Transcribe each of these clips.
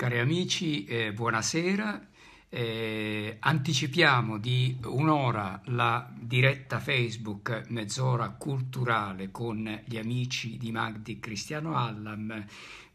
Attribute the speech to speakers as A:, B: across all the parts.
A: Cari amici, eh, buonasera. Eh, anticipiamo di un'ora la diretta Facebook Mezz'ora culturale con gli amici di Magdi Cristiano Allam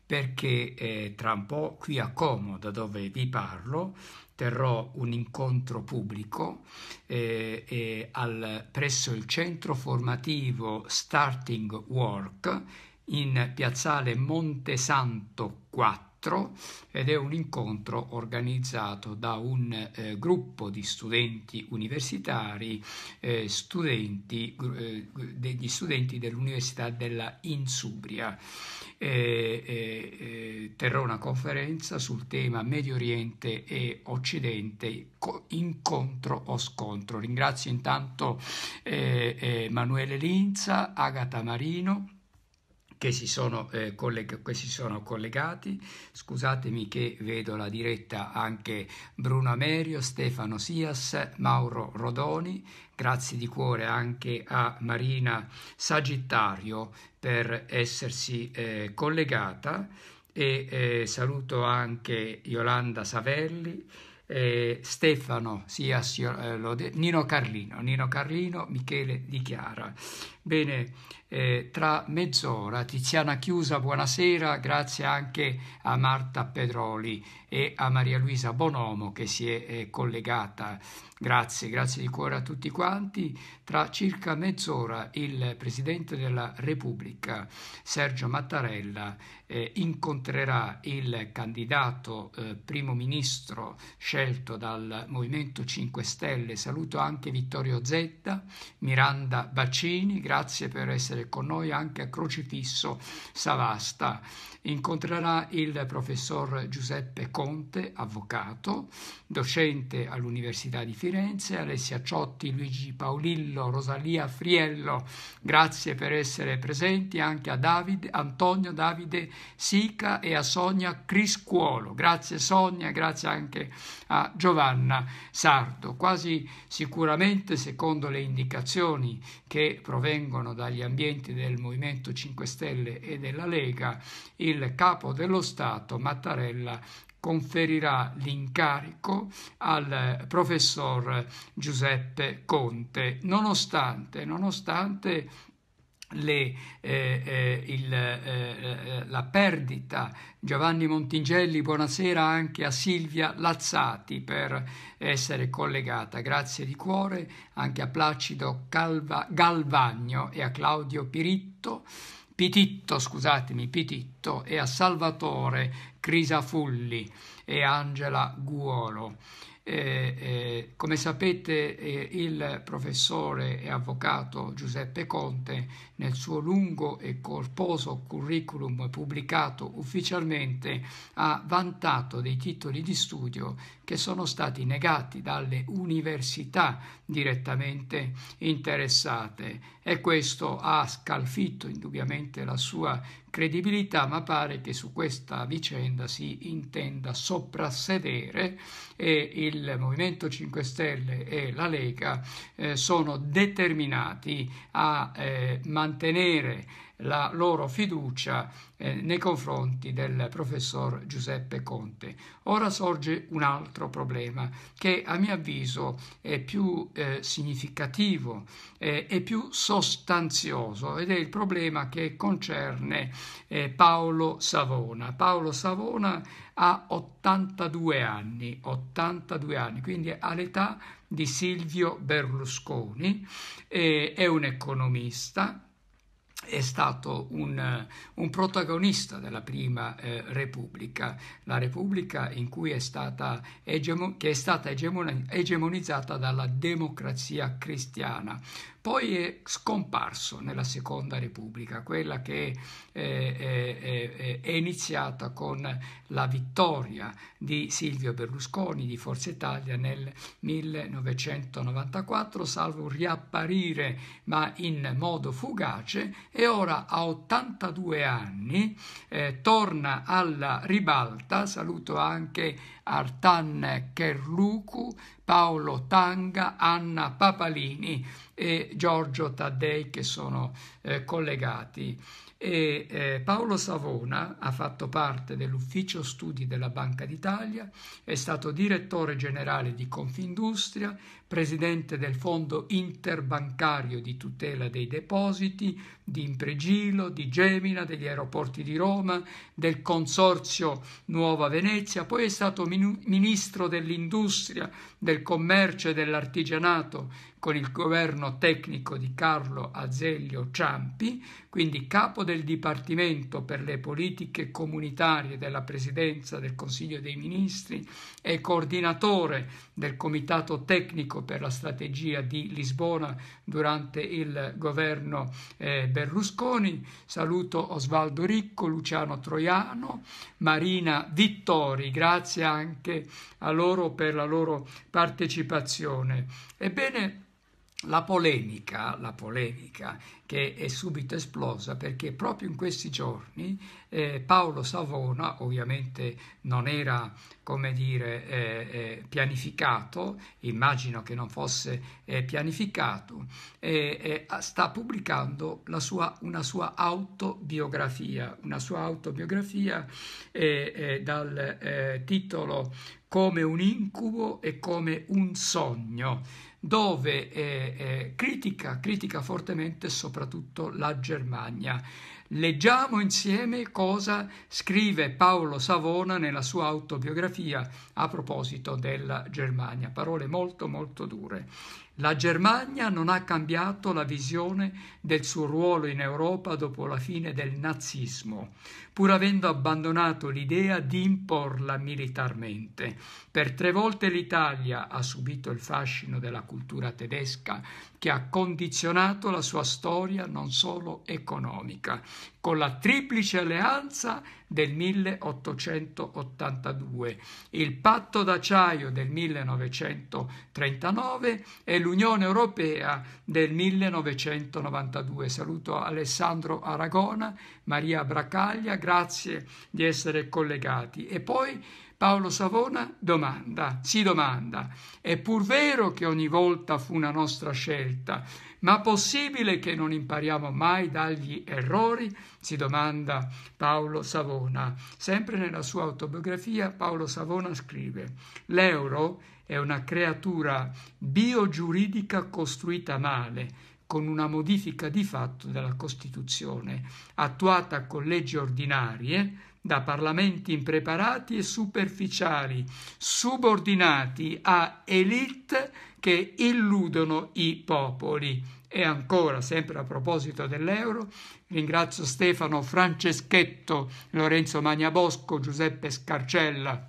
A: perché eh, tra un po' qui a Como, da dove vi parlo, terrò un incontro pubblico eh, al, presso il centro formativo Starting Work in piazzale Montesanto 4 4 ed è un incontro organizzato da un eh, gruppo di studenti universitari, eh, studenti, eh, degli studenti dell'Università della Insubria. Eh, eh, eh, terrò una conferenza sul tema Medio Oriente e Occidente, incontro o scontro. Ringrazio intanto Emanuele Linza, Agata Marino, che si, sono, eh, colleg- che si sono collegati. Scusatemi che vedo la diretta anche Bruno Amerio, Stefano Sias, Mauro Rodoni. Grazie di cuore anche a Marina Sagittario per essersi eh, collegata e eh, saluto anche Yolanda Savelli. Eh, Stefano Sias, eh, Nino Carlino, Nino Carlino, Michele Di Chiara. Bene, eh, tra mezz'ora. Tiziana Chiusa, buonasera, grazie anche a Marta Pedroli e a Maria Luisa Bonomo che si è eh, collegata. Grazie, grazie di cuore a tutti quanti. Tra circa mezz'ora il Presidente della Repubblica, Sergio Mattarella, eh, incontrerà il candidato eh, primo ministro scelto dal Movimento 5 Stelle. Saluto anche Vittorio Zetta, Miranda Baccini, grazie per essere con noi anche a Crocifisso Savasta. Incontrerà il professor Giuseppe Conte, avvocato, docente all'Università di Firenze, Alessia Ciotti, Luigi Paolillo, Rosalia Friello. Grazie per essere presenti anche a Davide, Antonio Davide Sica e a Sonia Criscuolo. Grazie Sonia, grazie anche a Giovanna Sardo. Quasi sicuramente, secondo le indicazioni che provengono dagli ambienti ambienti del Movimento 5 Stelle e della Lega, il capo dello Stato Mattarella conferirà l'incarico al professor Giuseppe Conte, nonostante, nonostante le, eh, eh, il, eh, eh, la perdita. Giovanni Montingelli, buonasera anche a Silvia Lazzati per essere collegata. Grazie di cuore anche a Placido Calva, Galvagno e a Claudio Piritto. Pititto, scusatemi, Pititto e a Salvatore Crisafulli e Angela Guolo. Eh, eh, come sapete eh, il professore e avvocato Giuseppe Conte nel suo lungo e corposo curriculum pubblicato ufficialmente ha vantato dei titoli di studio che sono stati negati dalle università direttamente interessate e questo ha scalfitto indubbiamente la sua credibilità, ma pare che su questa vicenda si intenda soprassedere e il Movimento 5 Stelle e la Lega eh, sono determinati a eh, mantenere la loro fiducia eh, nei confronti del professor Giuseppe Conte. Ora sorge un altro problema che a mio avviso è più eh, significativo e eh, più sostanzioso ed è il problema che concerne eh, Paolo Savona. Paolo Savona ha 82 anni, 82 anni, quindi all'età di Silvio Berlusconi, eh, è un economista, è stato un, eh, un, protagonista della prima eh, Repubblica, la Repubblica è stata egemo- che è stata egemonizzata dalla democrazia cristiana, poi è scomparso nella Seconda Repubblica, quella che eh, è, eh, eh, eh, è iniziata con la vittoria di Silvio Berlusconi di Forza Italia nel 1994, salvo riapparire ma in modo fugace e ora a 82 anni eh, torna alla ribalta, saluto anche Artan Kerluku, Paolo Tanga, Anna Papalini e Giorgio Taddei che sono eh, collegati e eh, Paolo Savona ha fatto parte dell'ufficio studi della Banca d'Italia, è stato direttore generale di Confindustria, presidente del Fondo Interbancario di tutela dei depositi, di Impregilo, di Gemina, degli aeroporti di Roma, del Consorzio Nuova Venezia, poi è stato minu- ministro dell'Industria, del Commercio e dell'Artigianato con il governo tecnico di Carlo Azeglio Ciampi, quindi capo del Dipartimento per le politiche comunitarie della Presidenza del Consiglio dei Ministri e coordinatore del Comitato tecnico per la strategia di Lisbona durante il governo eh, Berlusconi. Saluto Osvaldo Ricco, Luciano Troiano, Marina Vittori, grazie anche a loro per la loro partecipazione. Ebbene, la polemica, la polemica, che è subito esplosa perché proprio in questi giorni eh, Paolo Savona, ovviamente non era come dire eh, eh, pianificato, immagino che non fosse eh, pianificato, eh, eh, sta pubblicando sua, una sua autobiografia, una sua autobiografia dal titolo Come un incubo e come un sogno dove eh, eh, critica, critica fortemente soprattutto la Germania. Leggiamo insieme cosa scrive Paolo Savona nella sua autobiografia a proposito della Germania, parole molto molto dure. La Germania non ha cambiato la visione del suo ruolo in Europa dopo la fine del nazismo, pur avendo abbandonato l'idea di imporla militarmente. Per tre volte l'Italia ha subito il fascino della cultura tedesca che ha condizionato la sua storia non solo economica con la triplice alleanza del 1882, il patto d'acciaio del 1939 e l'Unione Europea del 1992. Saluto Alessandro Aragona, Maria Bracaglia, grazie di essere collegati. E poi Paolo Savona domanda, si domanda, è pur vero che ogni volta fu una nostra scelta, ma possibile che non impariamo mai dagli errori? si domanda Paolo Savona. Sempre nella sua autobiografia Paolo Savona scrive L'euro è una creatura biogiuridica costruita male, con una modifica di fatto della Costituzione, attuata con leggi ordinarie, da parlamenti impreparati e superficiali, subordinati a elite che illudono i popoli. E ancora, sempre a proposito dell'euro, ringrazio Stefano Franceschetto, Lorenzo Magnabosco, Giuseppe Scarcella,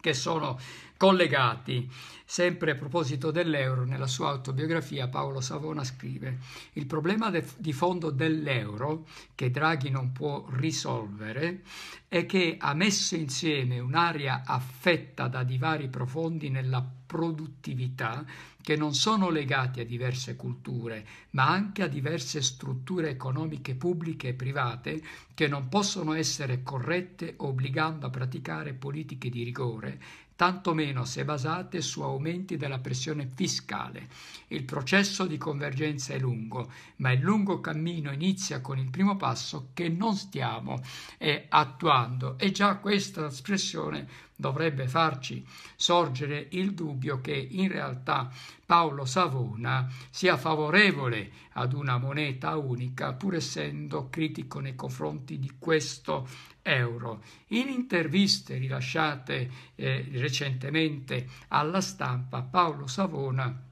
A: che sono collegati. Sempre a proposito dell'euro, nella sua autobiografia Paolo Savona scrive il problema de- di fondo dell'euro che Draghi non può risolvere è che ha messo insieme un'area affetta da divari profondi nella produttività che non sono legati a diverse culture, ma anche a diverse strutture economiche pubbliche e private che non possono essere corrette obbligando a praticare politiche di rigore tantomeno se basate su aumenti della pressione fiscale. Il processo di convergenza è lungo, ma il lungo cammino inizia con il primo passo che non stiamo eh, attuando e già questa espressione dovrebbe farci sorgere il dubbio che in realtà Paolo Savona sia favorevole ad una moneta unica, pur essendo critico nei confronti di questo euro. In interviste rilasciate eh, recentemente alla stampa, Paolo Savona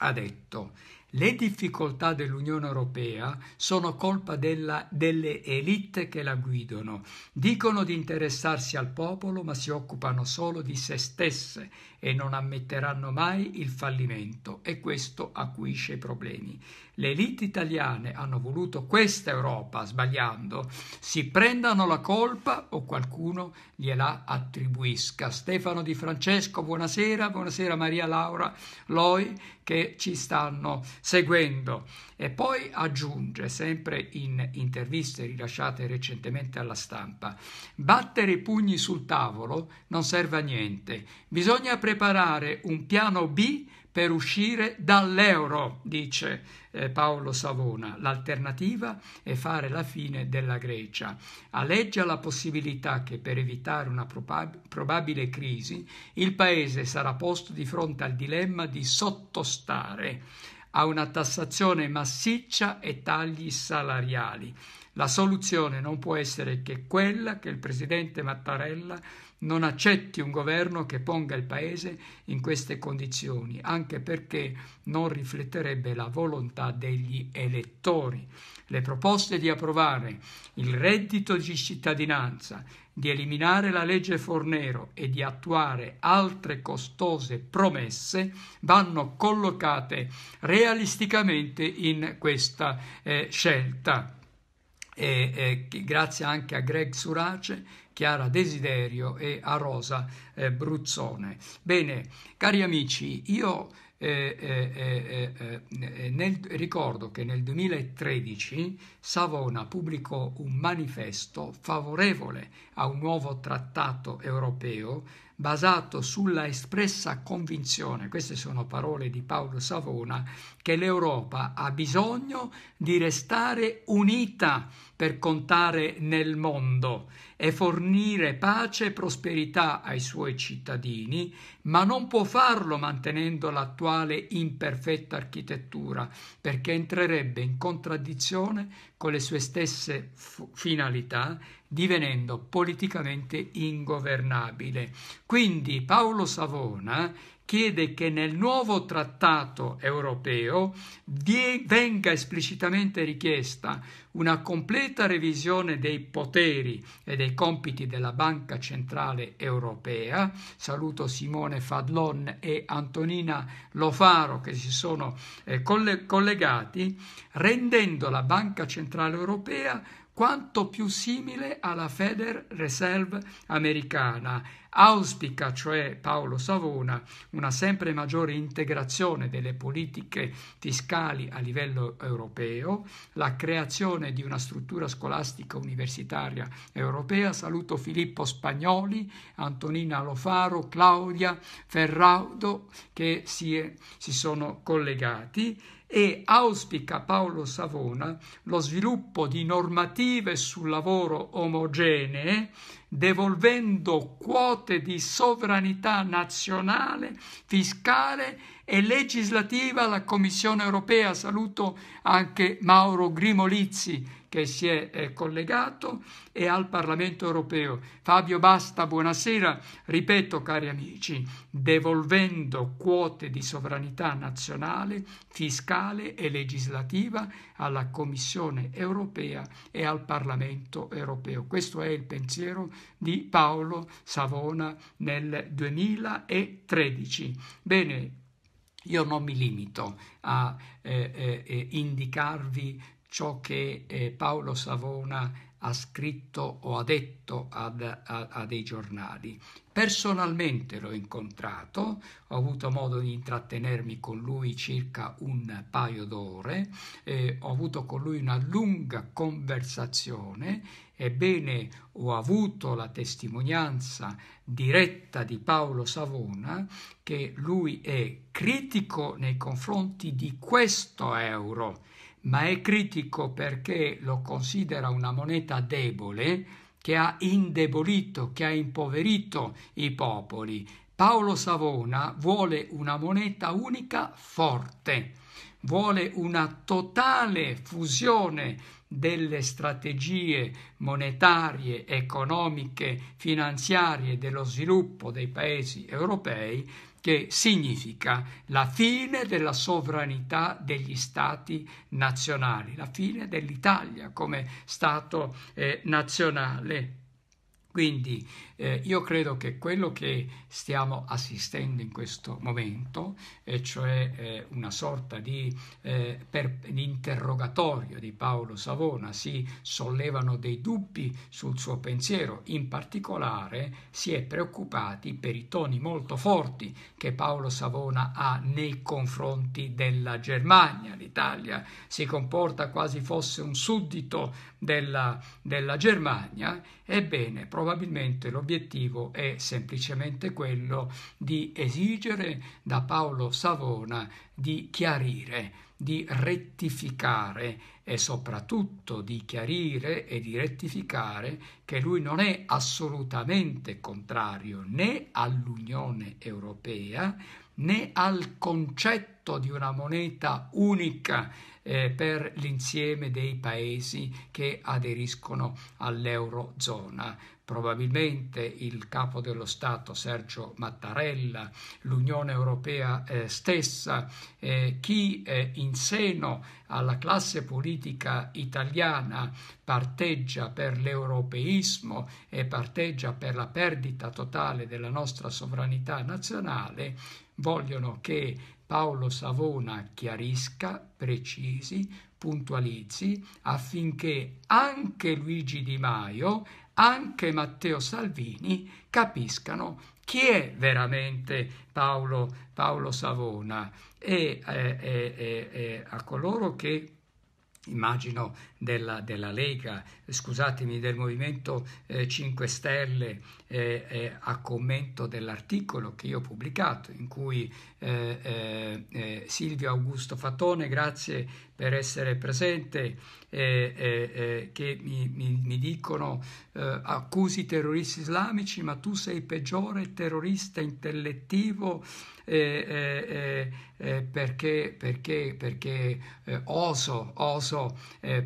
A: ha detto le difficoltà dell'Unione Europea sono colpa della, delle elite che la guidano. Dicono di interessarsi al popolo, ma si occupano solo di se stesse e non ammetteranno mai il fallimento e questo acuisce i problemi. Le elite italiane hanno voluto questa Europa sbagliando, si prendano la colpa o qualcuno gliela attribuisca. Stefano Di Francesco, buonasera, buonasera Maria Laura Loi che ci stanno seguendo. E poi aggiunge, sempre in interviste rilasciate recentemente alla stampa, battere i pugni sul tavolo non serve a niente, bisogna preparare un piano B per uscire dall'euro, dice eh, Paolo Savona. L'alternativa è fare la fine della Grecia. Alleggia la possibilità che per evitare una probab- probabile crisi il Paese sarà posto di fronte al dilemma di sottostare a una tassazione massiccia e tagli salariali. La soluzione non può essere che quella che il presidente Mattarella non accetti un governo che ponga il Paese in queste condizioni, anche perché non rifletterebbe la volontà degli elettori. Le proposte di approvare il reddito di cittadinanza di eliminare la legge Fornero e di attuare altre costose promesse vanno collocate realisticamente in questa eh, scelta. E, eh, grazie anche a Greg Surace Chiara Desiderio e a Rosa eh, Bruzzone. Bene, cari amici, io eh, eh, eh, eh, eh nel, ricordo che nel 2013 Savona pubblicò un manifesto favorevole a un nuovo trattato europeo basato sulla espressa convinzione, queste sono parole di Paolo Savona, che l'Europa ha bisogno di restare unita per contare nel mondo e fornire pace e prosperità ai suoi cittadini, ma non può farlo mantenendo l'attuale imperfetta architettura, perché entrerebbe in contraddizione con le sue stesse f- finalità, divenendo politicamente ingovernabile. Quindi Paolo Savona chiede che nel nuovo trattato europeo venga esplicitamente richiesta una completa revisione dei poteri e dei compiti della Banca Centrale Europea. Saluto Simone Fadlon e Antonina Lofaro che si sono eh, collegati, rendendo la Banca Centrale Europea quanto più simile alla Federal Reserve americana. Auspica, cioè Paolo Savona, una sempre maggiore integrazione delle politiche fiscali a livello europeo, la creazione di una struttura scolastica universitaria europea. Saluto Filippo Spagnoli, Antonina Lofaro, Claudia Ferraudo che si, è, si sono collegati e auspica Paolo Savona lo sviluppo di normative sul lavoro omogenee, devolvendo quote di sovranità nazionale, fiscale e legislativa alla Commissione europea. Saluto anche Mauro Grimolizzi che si è eh, collegato e al Parlamento europeo. Fabio Basta, buonasera. Ripeto, cari amici, devolvendo quote di sovranità nazionale, fiscale e legislativa alla Commissione europea e al Parlamento europeo. Questo è il pensiero di Paolo Savona nel 2013. Bene, io non mi limito a eh, eh, eh indicarvi ciò che eh, Paolo Savona ha scritto o ha detto ad, a, a, dei giornali. Personalmente l'ho incontrato, ho avuto modo di intrattenermi con lui circa un paio d'ore, eh, ho avuto con lui una lunga conversazione, ebbene ho avuto la testimonianza diretta di Paolo Savona che lui è critico nei confronti di questo euro ma è critico perché lo considera una moneta debole che ha indebolito, che ha impoverito i popoli. Paolo Savona vuole una moneta unica forte, vuole una totale fusione delle strategie monetarie, economiche, finanziarie dello sviluppo dei paesi europei che significa la fine della sovranità degli stati nazionali, la fine dell'Italia come Stato eh, nazionale. Quindi eh, io credo che quello che stiamo assistendo in questo momento, e cioè eh, una sorta di, eh, per, di, interrogatorio di Paolo Savona, si sollevano dei dubbi sul suo pensiero, in particolare si è preoccupati per i toni molto forti che Paolo Savona ha nei confronti della Germania. L'Italia si comporta quasi fosse un suddito della, della Germania, ebbene probabilmente l'obiettivo è semplicemente quello di esigere da Paolo Savona di chiarire di rettificare e soprattutto di chiarire e di rettificare che lui non è assolutamente contrario né all'Unione Europea né al concetto di una moneta unica eh, per l'insieme dei paesi che aderiscono all'Eurozona. Probabilmente il capo dello Stato Sergio Mattarella, l'Unione Europea eh, stessa, eh, chi eh, in seno alla classe politica italiana parteggia per l'europeismo e parteggia per la perdita totale della nostra sovranità nazionale, vogliono che Paolo Savona chiarisca, precisi, puntualizzi affinché anche Luigi Di Maio, anche Matteo Salvini capiscano chi è veramente Paolo, Paolo Savona e eh, eh, eh, eh a coloro che immagino della, della, Lega, scusatemi, del Movimento eh, 5 Stelle eh, eh, a commento dell'articolo che io ho pubblicato in cui eh, eh, eh, Silvio Augusto Fatone, grazie per essere presente, eh, eh, eh, che mi, mi, mi dicono eh, accusi terroristi islamici, ma tu sei peggiore terrorista intellettivo eh, perché, perché, perché oso, oso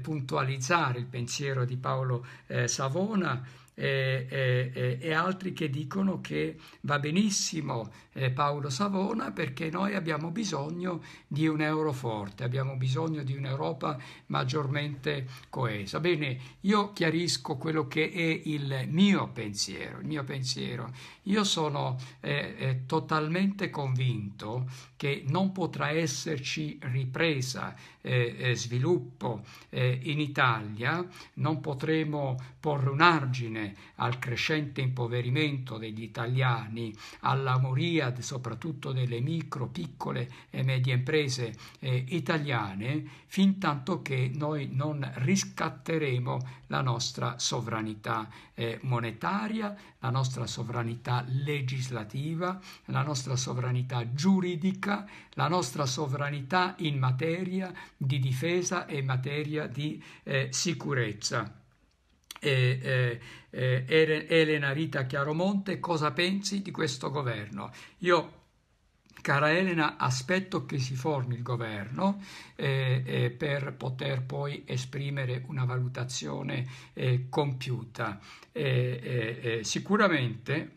A: puntualizzare il pensiero di Paolo Savona eh, eh, e altri che dicono che va benissimo eh, Paolo Savona perché noi abbiamo bisogno di un euro forte, abbiamo bisogno di un'Europa maggiormente coesa. Bene, io chiarisco quello che è il mio pensiero, il mio pensiero. Io sono eh, eh, totalmente convinto che non potrà esserci ripresa, e eh, sviluppo in Italia, non potremo porre un argine al crescente impoverimento degli italiani, alla moria soprattutto delle micro, piccole e medie imprese eh, italiane, fin tanto che noi non riscatteremo la nostra sovranità eh, monetaria, la nostra sovranità legislativa, la nostra sovranità giuridica, la nostra sovranità in materia di difesa e in materia di eh, sicurezza eh, eh, Elena Rita Chiaromonte, cosa pensi di questo governo? Io, cara Elena, aspetto che si formi il governo eh, per poter poi esprimere una valutazione compiuta. sicuramente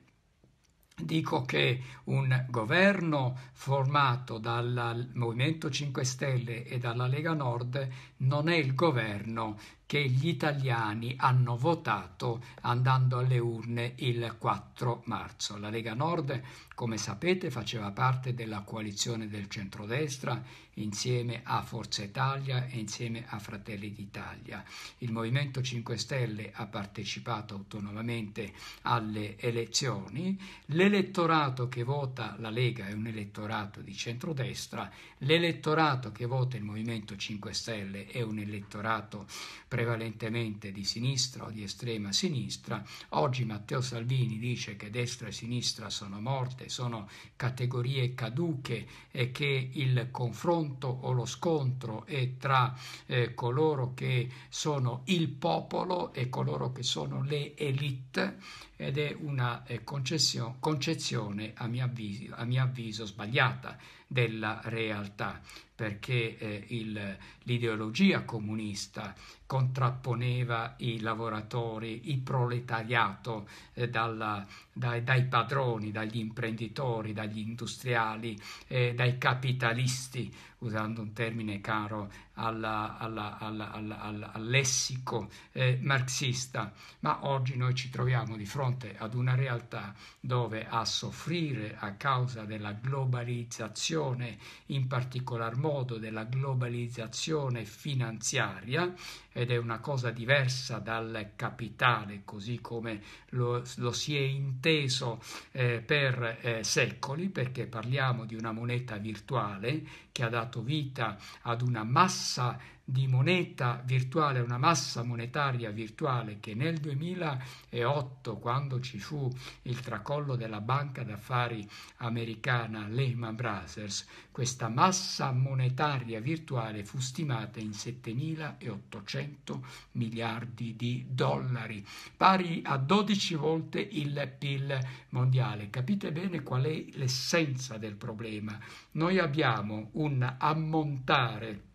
A: Dico che un governo formato dal Movimento 5 Stelle e dalla Lega Nord non è il governo che gli italiani hanno votato andando alle urne il 4 marzo. La Lega Nord, come sapete, faceva parte della coalizione del centrodestra insieme a Forza Italia e insieme a Fratelli d'Italia. Il Movimento 5 Stelle ha partecipato autonomamente alle elezioni. L'elettorato che vota la Lega è un elettorato di centrodestra, l'elettorato che vota il Movimento 5 Stelle è un elettorato pre- prevalentemente di sinistra o di estrema sinistra. Oggi Matteo Salvini dice che destra e sinistra sono morte, sono categorie caduche e che il confronto o lo scontro è tra eh, coloro che sono il popolo e coloro che sono le elite ed è una eh, concezione, a, mio avviso, a mio avviso sbagliata della realtà, perché eh, il, l'ideologia comunista contrapponeva i lavoratori, il proletariato eh, dalla dai, dai padroni, dagli imprenditori, dagli industriali, eh, dai capitalisti, usando un termine caro alla, alla, alla, al lessico eh, marxista, ma oggi noi ci troviamo di fronte ad una realtà dove a soffrire a causa della globalizzazione, in particolar modo della globalizzazione finanziaria, ed è una cosa diversa dal capitale, così come lo, lo si è in inteso eh, per eh, secoli, perché parliamo di una moneta virtuale che ha dato vita ad una massa di moneta virtuale, una massa monetaria virtuale che nel 2008, quando ci fu il tracollo della banca d'affari americana Lehman Brothers, questa massa monetaria virtuale fu stimata in 7.800 miliardi di dollari, pari a 12 volte il PIL mondiale. Capite bene qual è l'essenza del problema. Noi abbiamo un ammontare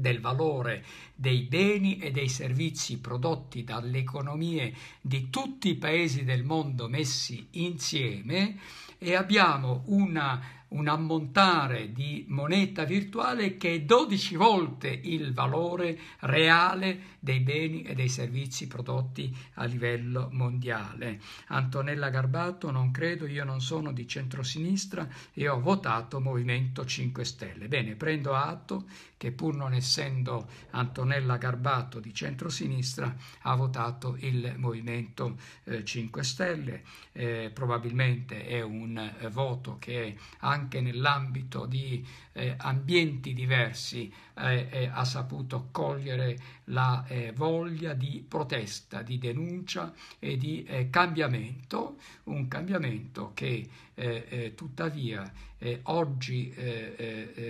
A: del valore dei beni e dei servizi prodotti dalle economie di tutti i paesi del mondo messi insieme e abbiamo una, un ammontare di moneta virtuale che è 12 volte il valore reale dei beni e dei servizi prodotti a livello mondiale. Antonella Garbato, non credo, io non sono di centrosinistra e ho votato Movimento 5 Stelle. Bene, prendo atto che pur non essendo Antonella Garbato di centrosinistra ha votato il Movimento eh, 5 Stelle, eh, probabilmente è un eh, voto che anche nell'ambito di eh, ambienti diversi eh, eh, ha saputo cogliere la eh, voglia di protesta, di denuncia e di eh, cambiamento, un cambiamento che eh, eh, tuttavia oggi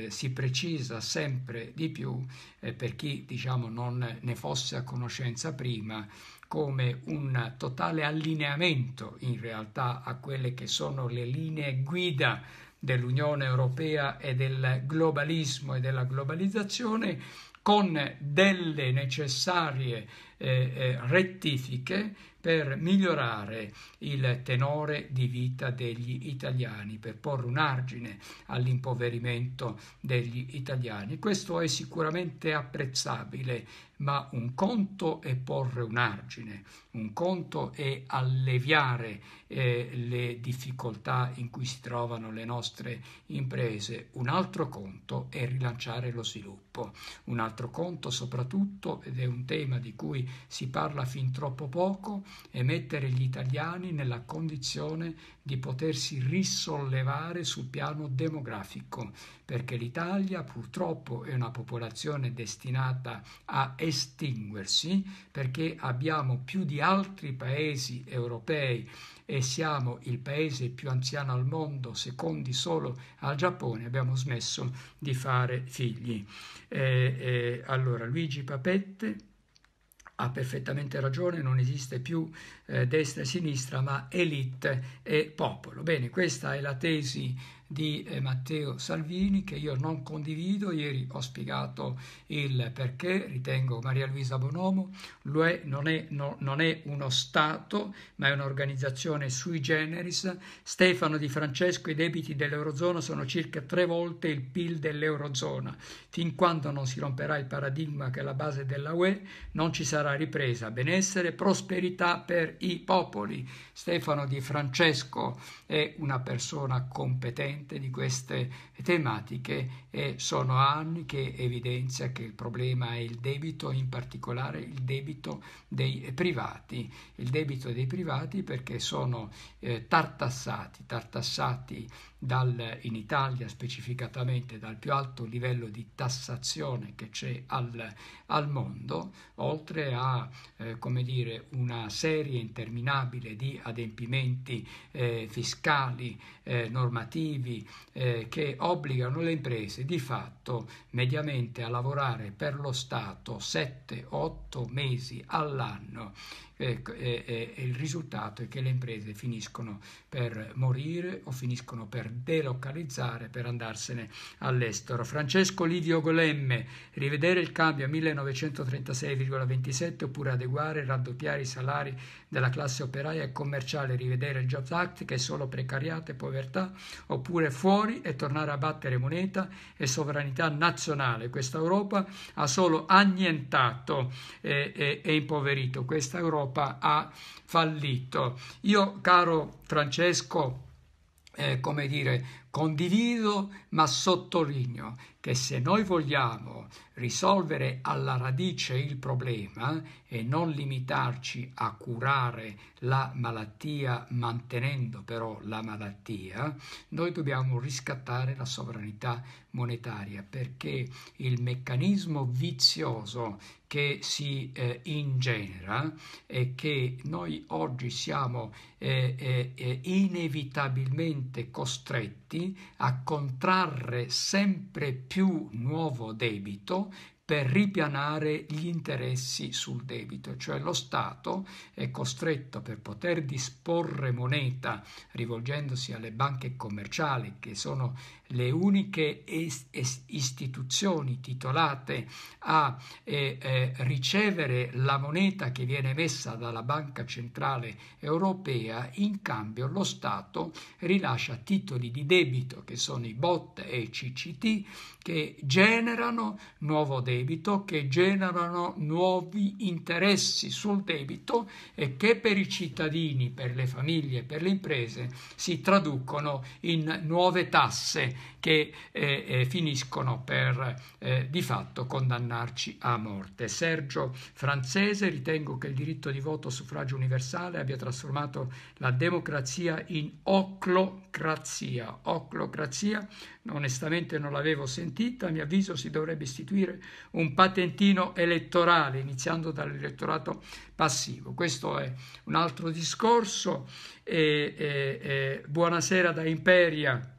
A: si precisa sempre di più per chi diciamo, non ne fosse a conoscenza prima come un totale allineamento in realtà a quelle che sono le linee guida dell'Unione Europea e del globalismo e della globalizzazione con delle necessarie eh, eh, rettifiche per migliorare il tenore di vita degli italiani, per porre un argine all'impoverimento degli italiani. Questo è sicuramente apprezzabile, ma un conto è porre un argine, un conto è alleviare eh, le difficoltà in cui si trovano le nostre imprese, un altro conto è rilanciare lo sviluppo, un altro conto soprattutto, ed è un tema di cui si parla fin troppo poco e mettere gli italiani nella condizione di potersi risollevare sul piano demografico, perché l'Italia purtroppo è una popolazione destinata a estinguersi, perché abbiamo più di altri paesi europei e siamo il paese più anziano al mondo, secondi solo al Giappone, abbiamo smesso di fare figli. Eh, eh, allora, Luigi Papette ha perfettamente ragione, non esiste più eh, destra e sinistra, ma elite e popolo. Bene, questa è la tesi di eh, Matteo Salvini che io non condivido, ieri ho spiegato il perché, ritengo Maria Luisa Bonomo, l'UE non è, no, non è uno Stato ma è un'organizzazione sui generis, Stefano Di Francesco i debiti dell'Eurozona sono circa tre volte il PIL dell'Eurozona, fin quando non si romperà il paradigma che è la base della UE non ci sarà ripresa, benessere, prosperità per i popoli. Stefano Di Francesco è una persona competente, cosciente di queste tematiche e sono anni che evidenzia che il problema è il debito, in particolare il debito dei privati. Il debito dei privati perché sono eh, tartassati, tartassati dal, in Italia specificatamente dal più alto livello di tassazione che c'è al, al mondo, oltre a eh, come dire, una serie interminabile di adempimenti eh, fiscali, eh, normativi eh, che obbligano le imprese di fatto mediamente a lavorare per lo Stato 7-8 mesi all'anno ecco, e, e, e il risultato è che le imprese finiscono per morire o finiscono per delocalizzare, per andarsene all'estero. Francesco Livio Golemme, rivedere il cambio a 1936,27 oppure adeguare e raddoppiare i salari della classe operaia e commerciale, rivedere il Jobs Act che è solo precariato e povertà, oppure fuori e tornare a battere moneta e sovranità nazionale. Questa Europa ha solo annientato e, eh, e, e impoverito, questa Europa ha fallito. Io, caro Francesco, eh, come dire, Condivido, ma sottolineo che se noi vogliamo risolvere alla radice il problema e non limitarci a curare la malattia mantenendo però la malattia, noi dobbiamo riscattare la sovranità monetaria perché il meccanismo vizioso che si eh, ingenera e che noi oggi siamo eh, eh, eh inevitabilmente costretti a contrarre sempre più nuovo debito per ripianare gli interessi sul debito, cioè lo Stato è costretto per poter disporre moneta rivolgendosi alle banche commerciali che sono le uniche istituzioni titolate a eh, eh, ricevere la moneta che viene emessa dalla Banca Centrale Europea, in cambio lo Stato rilascia titoli di debito che sono i BOT e i CCT che generano nuovo debito, che generano nuovi interessi sul debito e che per i cittadini, per le famiglie, per le imprese si traducono in nuove tasse che eh, eh, finiscono per eh, di fatto condannarci a morte. Sergio Francese, ritengo che il diritto di voto a suffragio universale abbia trasformato la democrazia in oclocrazia. Oclocrazia, onestamente non l'avevo sentita, a mio avviso si dovrebbe istituire un patentino elettorale, iniziando dall'elettorato passivo. Questo è un altro discorso. E, e, e buonasera da Imperia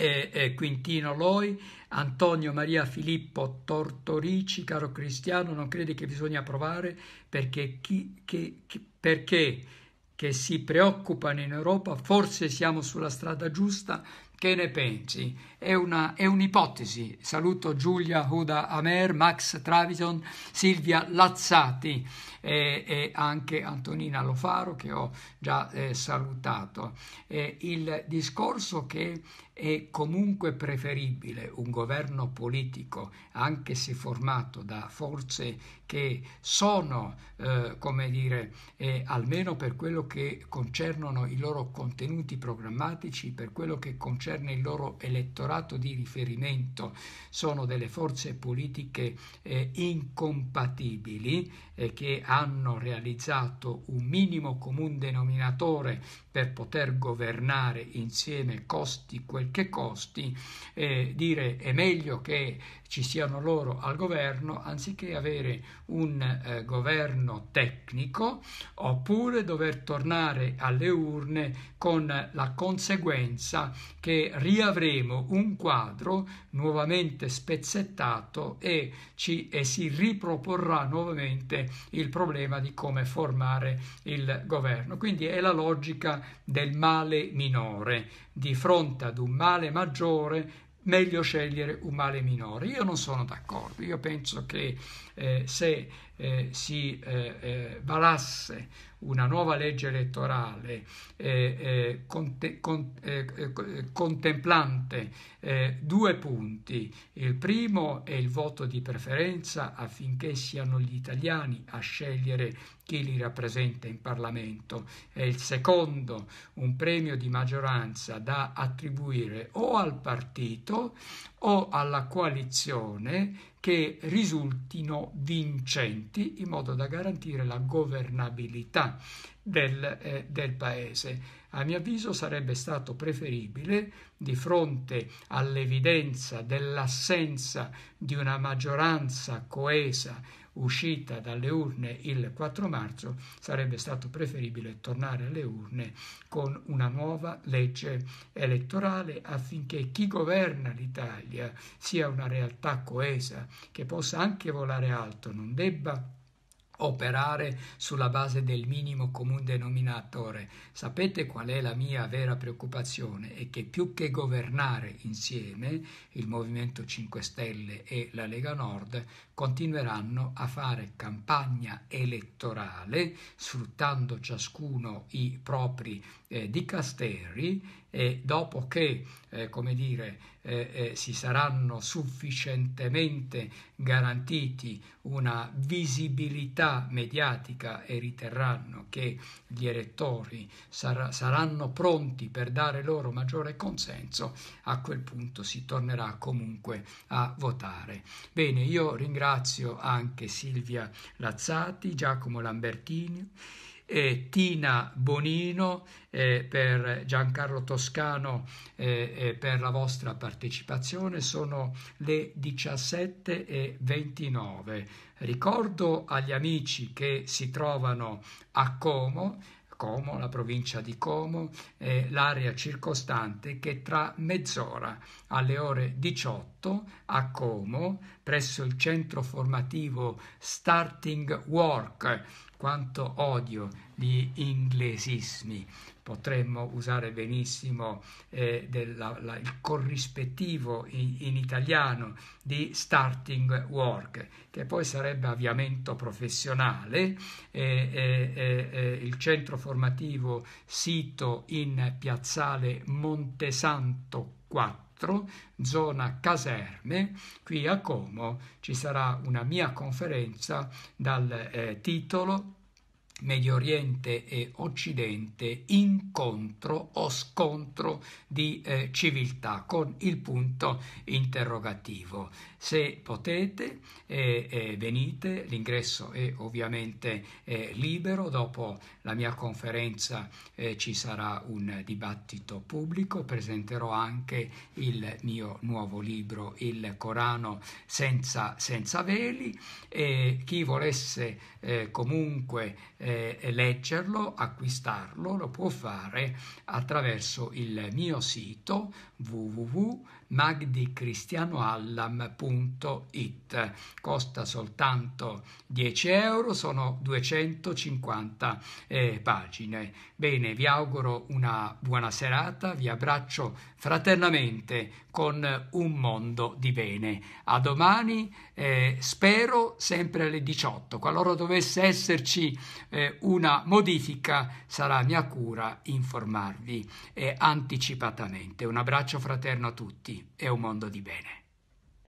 A: e Quintino Loi, Antonio Maria Filippo Tortorici, caro Cristiano, non credi che bisogna provare perché chi, che, chi, perché che si preoccupano in Europa, forse siamo sulla strada giusta, che ne pensi? È, una, è un'ipotesi. Saluto Giulia Huda Amer, Max Travison, Silvia Lazzati eh, e anche Antonina Lofaro che ho già eh, salutato. Eh, il discorso che è comunque preferibile un governo politico, anche se formato da forze che sono, eh, come dire, eh, almeno per quello che concernono i loro contenuti programmatici, per quello che concerne il loro elettorato di riferimento, sono delle forze politiche eh, incompatibili eh, che hanno hanno realizzato un minimo comune denominatore per poter governare insieme costi quel che costi, eh, dire è meglio che ci siano loro al governo anziché avere un eh, governo tecnico oppure dover tornare alle urne con la conseguenza che riavremo un quadro nuovamente spezzettato e, ci, e si riproporrà nuovamente il problema problema di come formare il governo. Quindi è la logica del male minore. Di fronte ad un male maggiore meglio scegliere un male minore. Io non sono d'accordo, io penso che eh, se eh, si eh, eh valasse una nuova legge elettorale eh, eh conte, con, eh, eh, contemplante due punti. Il primo è il voto di preferenza affinché siano gli italiani a scegliere chi li rappresenta in Parlamento e il secondo un premio di maggioranza da attribuire o al partito o alla coalizione che risultino vincenti in modo da garantire la governabilità del, eh, del, Paese. A mio avviso sarebbe stato preferibile, di fronte all'evidenza dell'assenza di una maggioranza coesa uscita dalle urne il 4 marzo, sarebbe stato preferibile tornare alle urne con una nuova legge elettorale affinché chi governa l'Italia sia una realtà coesa che possa anche volare alto, non debba operare sulla base del minimo comune denominatore. Sapete qual è la mia vera preoccupazione? È che più che governare insieme il Movimento 5 Stelle e la Lega Nord continueranno a fare campagna elettorale sfruttando ciascuno i propri eh, dicasteri e dopo che eh, come dire, eh, eh, si saranno sufficientemente garantiti una visibilità mediatica e riterranno che gli elettori sar- saranno pronti per dare loro maggiore consenso, a quel punto si tornerà comunque a votare. Bene, io ringrazio anche Silvia Lazzati, Giacomo Lambertini eh, Tina Bonino, eh, per Giancarlo Toscano eh, eh per la vostra partecipazione. Sono le 17.29. Ricordo agli amici che si trovano a Como Como, la provincia di Como, eh, l'area circostante che tra mezz'ora alle ore 18 a Como, presso il centro formativo Starting Work quanto odio gli inglesismi. Potremmo usare benissimo eh, della, la, il corrispettivo in, in, italiano di starting work, che poi sarebbe avviamento professionale, eh, eh, eh, eh il centro formativo sito in piazzale Montesanto 4 4, zona caserme, qui a Como ci sarà una mia conferenza dal eh, titolo Medio Oriente e Occidente, incontro o scontro di eh, civiltà con il punto interrogativo. Se potete eh, eh, venite, l'ingresso è ovviamente eh, libero, dopo la mia conferenza eh, ci sarà un dibattito pubblico, presenterò anche il mio nuovo libro Il Corano senza, senza veli e chi volesse eh, comunque eh, leggerlo, acquistarlo, lo può fare attraverso il mio sito www magdicristianoallam.it. Costa soltanto 10 euro, sono 250 eh, pagine. Bene, vi auguro una buona serata, vi abbraccio fraternamente con un mondo di bene. A domani, eh, spero sempre alle 18. Qualora dovesse esserci eh, una modifica, sarà mia cura informarvi eh, anticipatamente. Un abbraccio fraterno a tutti e un mondo di bene.